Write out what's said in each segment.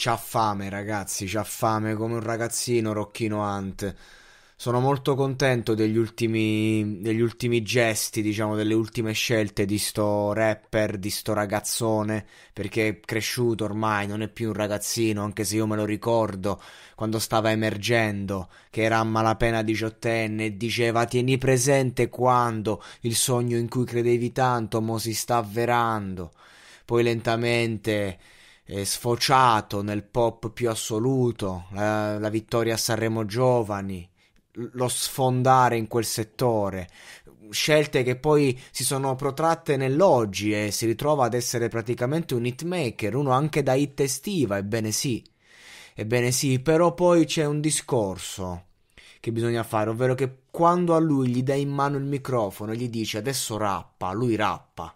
C'ha fame, ragazzi, c'ha fame come un ragazzino Rocchino Hunt. Sono molto contento degli ultimi, degli ultimi gesti, diciamo, delle ultime scelte di sto rapper, di sto ragazzone, perché è cresciuto ormai, non è più un ragazzino, anche se io me lo ricordo quando stava emergendo, che era a malapena diciottenne e diceva tieni presente quando il sogno in cui credevi tanto mo si sta avverando. Poi lentamente eh, sfociato nel pop più assoluto, la, la vittoria a Sanremo Giovani, lo sfondare in quel settore, scelte che poi si sono protratte nell'oggi e si ritrova ad essere praticamente un hitmaker, uno anche da hit estiva, ebbene sì. Ebbene sì, però poi c'è un discorso che bisogna fare, ovvero che quando a lui gli dai in mano il microfono e gli dici adesso rappa, lui rappa.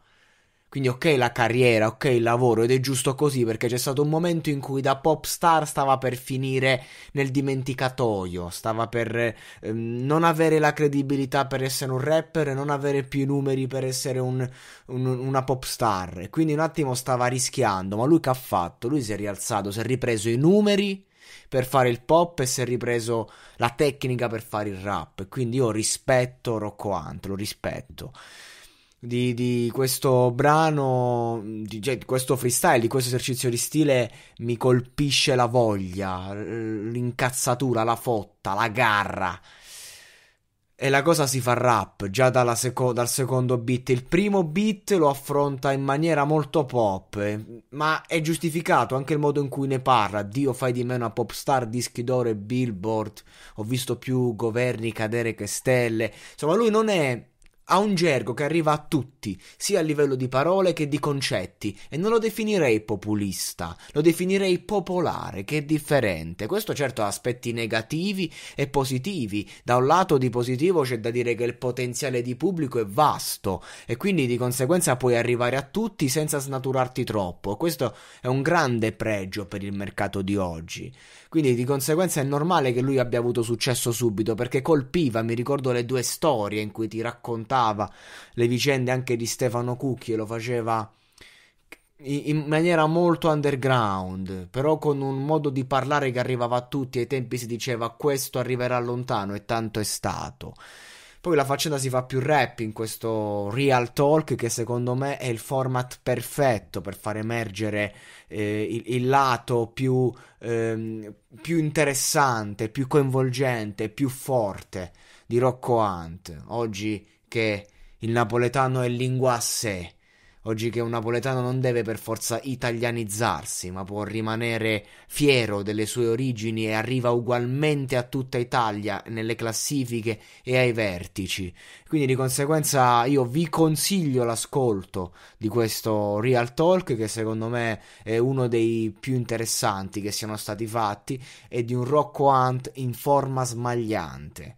Quindi ok la carriera, ok il lavoro ed è giusto così perché c'è stato un momento in cui da pop star stava per finire nel dimenticatoio, stava per eh, non avere la credibilità per essere un rapper, e non avere più i numeri per essere un, un, una pop star e quindi un attimo stava rischiando, ma lui che ha fatto? Lui si è rialzato, si è ripreso i numeri per fare il pop e si è ripreso la tecnica per fare il rap, quindi io rispetto Rocco Ant, lo rispetto di, di, questo brano, di, cioè, di, questo freestyle, di questo esercizio di stile mi colpisce la voglia, l'incazzatura, la fotta, la garra. E la cosa si fa rap già seco- dal secondo beat. Il primo beat lo affronta in maniera molto pop, eh, ma è giustificato anche il modo in cui ne parla. Dio fai di me una pop star, dischi d'oro e billboard. Ho visto più governi cadere che stelle. Insomma, lui non è ha un gergo che arriva a tutti, sia a livello di parole che di concetti, e non lo definirei populista, lo definirei popolare, che è differente. Questo certo ha aspetti negativi e positivi. Da un lato di positivo c'è da dire che il potenziale di pubblico è vasto e quindi di conseguenza puoi arrivare a tutti senza snaturarti troppo. Questo è un grande pregio per il mercato di oggi. Quindi di conseguenza è normale che lui abbia avuto successo subito perché colpiva, mi ricordo le due storie in cui ti raccontava raccontava le vicende anche di Stefano Cucchi e lo faceva in maniera molto underground, però con un modo di parlare che arrivava a tutti, ai tempi si diceva questo arriverà lontano e tanto è stato. Poi la faccenda si fa più rap in questo real talk che secondo me è il format perfetto per far emergere eh, il, il, lato più, ehm, più interessante, più coinvolgente, più forte di Rocco Hunt. Oggi che il napoletano è lingua a sé oggi che un napoletano non deve per forza italianizzarsi, ma può rimanere fiero delle sue origini e arriva ugualmente a tutta Italia nelle classifiche e ai vertici. Quindi di conseguenza io vi consiglio l'ascolto di questo Real Talk che secondo me è uno dei più interessanti che siano stati fatti e di un Rocco Hunt in forma smagliante.